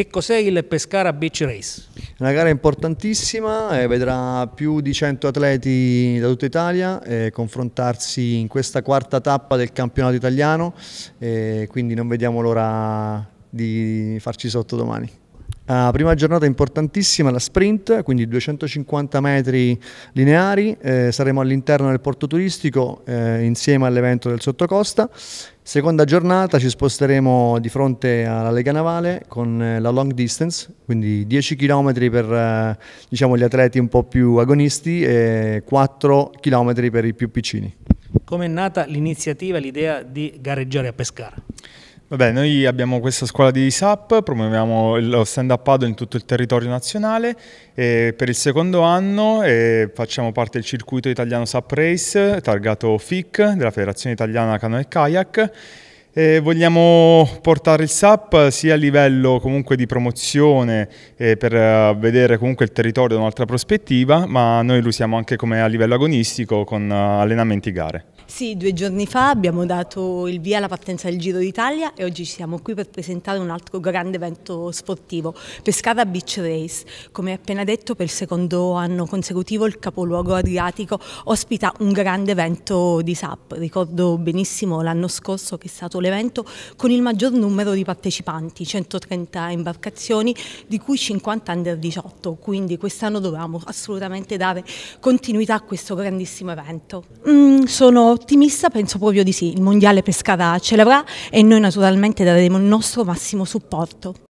Che cos'è il Pescara Beach Race? Una gara importantissima, eh, vedrà più di 100 atleti da tutta Italia eh, confrontarsi in questa quarta tappa del campionato italiano, eh, quindi non vediamo l'ora di farci sotto domani. Uh, prima giornata importantissima, la sprint, quindi 250 metri lineari, eh, saremo all'interno del porto turistico eh, insieme all'evento del sottocosta. Seconda giornata ci sposteremo di fronte alla Lega Navale con eh, la long distance, quindi 10 km per eh, diciamo, gli atleti un po' più agonisti e 4 km per i più piccini. Come è nata l'iniziativa, l'idea di gareggiare a Pescara? Vabbè, noi abbiamo questa scuola di SAP, promuoviamo lo stand up paddle in tutto il territorio nazionale e per il secondo anno facciamo parte del circuito italiano SAP Race targato FIC della Federazione Italiana Cano e Kayak eh, vogliamo portare il SAP sia a livello comunque di promozione eh, per eh, vedere comunque il territorio da un'altra prospettiva, ma noi lo usiamo anche come a livello agonistico con eh, allenamenti e gare. Sì, due giorni fa abbiamo dato il via alla partenza del Giro d'Italia e oggi siamo qui per presentare un altro grande evento sportivo, Pescara Beach Race. Come appena detto, per il secondo anno consecutivo il capoluogo adriatico ospita un grande evento di SAP. Ricordo benissimo l'anno scorso che è stato l'evento con il maggior numero di partecipanti, 130 imbarcazioni, di cui 50 under 18, quindi quest'anno dovevamo assolutamente dare continuità a questo grandissimo evento. Mm, sono ottimista, penso proprio di sì, il Mondiale Pescara ce l'avrà e noi naturalmente daremo il nostro massimo supporto.